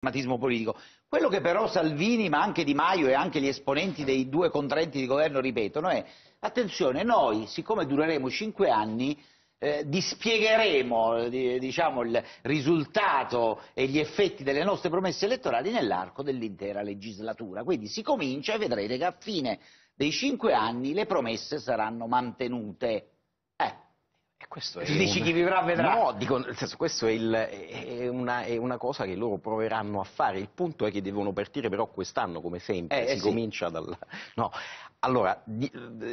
pragmatismo politico. Quello che però Salvini, ma anche Di Maio e anche gli esponenti dei due contraenti di governo ripetono è attenzione, noi, siccome dureremo cinque anni, eh, dispiegheremo eh, diciamo, il risultato e gli effetti delle nostre promesse elettorali nell'arco dell'intera legislatura. Quindi si comincia e vedrete che a fine dei cinque anni le promesse saranno mantenute. E questo è dici un... chi vivrà vedrà? No, dico, nel senso, questo è, il, è, una, è, una, cosa che loro proveranno a fare. Il punto è che devono partire però quest'anno, come sempre, eh, eh si eh, comincia dal... No. Allora,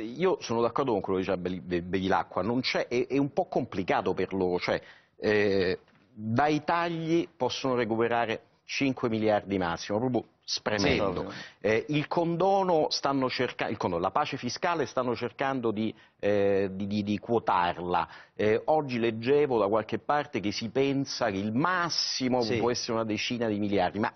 io sono d'accordo con quello che diceva Bevilacqua, è, è, un po' complicato per loro, cioè eh, dai tagli possono recuperare 5 miliardi massimo, proprio spremendo. Eh, il, condono cerca... il la pace fiscale stanno cercando di, eh, di, di, di quotarla. Eh, oggi leggevo da qualche parte che si pensa che il massimo sì. può essere una decina di miliardi, ma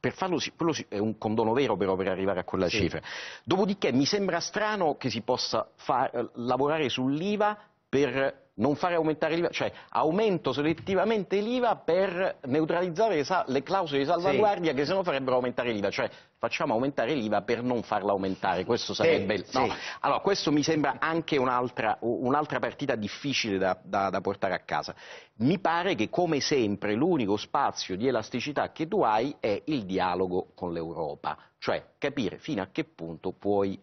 per farlo quello è un condono vero però per arrivare a quella sì. cifra. Dopodiché mi sembra strano che si possa far, lavorare sull'IVA per non fare aumentare l'IVA, cioè aumento selettivamente l'IVA per neutralizzare le, clausole di salvaguardia sì. che se no farebbero aumentare l'IVA, cioè facciamo aumentare l'IVA per non farla aumentare, questo sarebbe... Sì, no. sì. Allora, questo mi sembra anche un'altra, un partita difficile da, da, da portare a casa. Mi pare che come sempre l'unico spazio di elasticità che tu hai è il dialogo con l'Europa, cioè capire fino a che punto puoi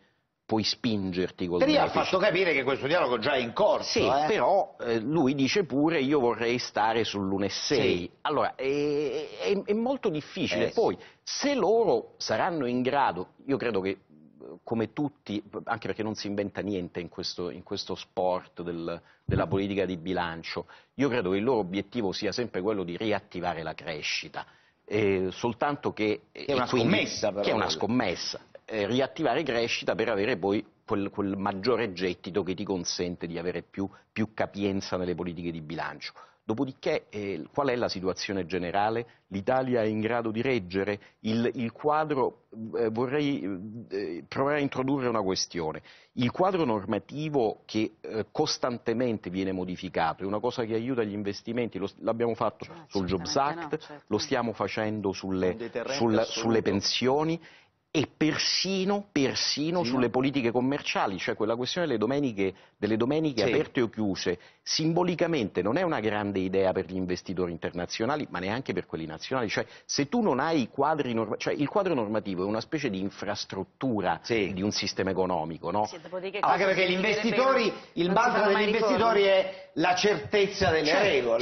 puoi spingerti col Tria ha fatto capire che questo dialogo già è in corso. Sì, eh? però eh, lui dice pure io vorrei stare sull'1,6. Sì. Allora, è, è, è, molto difficile. Eh, Poi, se loro saranno in grado, io credo che come tutti, anche perché non si inventa niente in questo, in questo sport del, della politica di bilancio, io credo che il loro obiettivo sia sempre quello di riattivare la crescita. Eh, soltanto che, che è una quindi, scommessa, però, che è una scommessa eh, riattivare crescita per avere poi quel, quel, maggiore gettito che ti consente di avere più, più capienza nelle politiche di bilancio. Dopodiché, eh, qual è la situazione generale? L'Italia è in grado di reggere? Il, il quadro, eh, vorrei eh, provare a introdurre una questione. Il quadro normativo che eh, costantemente viene modificato è una cosa che aiuta gli investimenti, l'abbiamo fatto cioè, sul Jobs Act, no, certo. lo stiamo facendo sulle, sul, sulle pensioni e persino, persino sì. sulle politiche commerciali, cioè quella questione delle domeniche, delle domeniche sì. aperte o chiuse, simbolicamente non è una grande idea per gli investitori internazionali, ma neanche per quelli nazionali, cioè se tu non hai quadri normativi, cioè il quadro normativo è una specie di infrastruttura sì. di un sistema economico, no? Anche perché gli investitori, il mantra degli investitori è la certezza delle cioè, regole.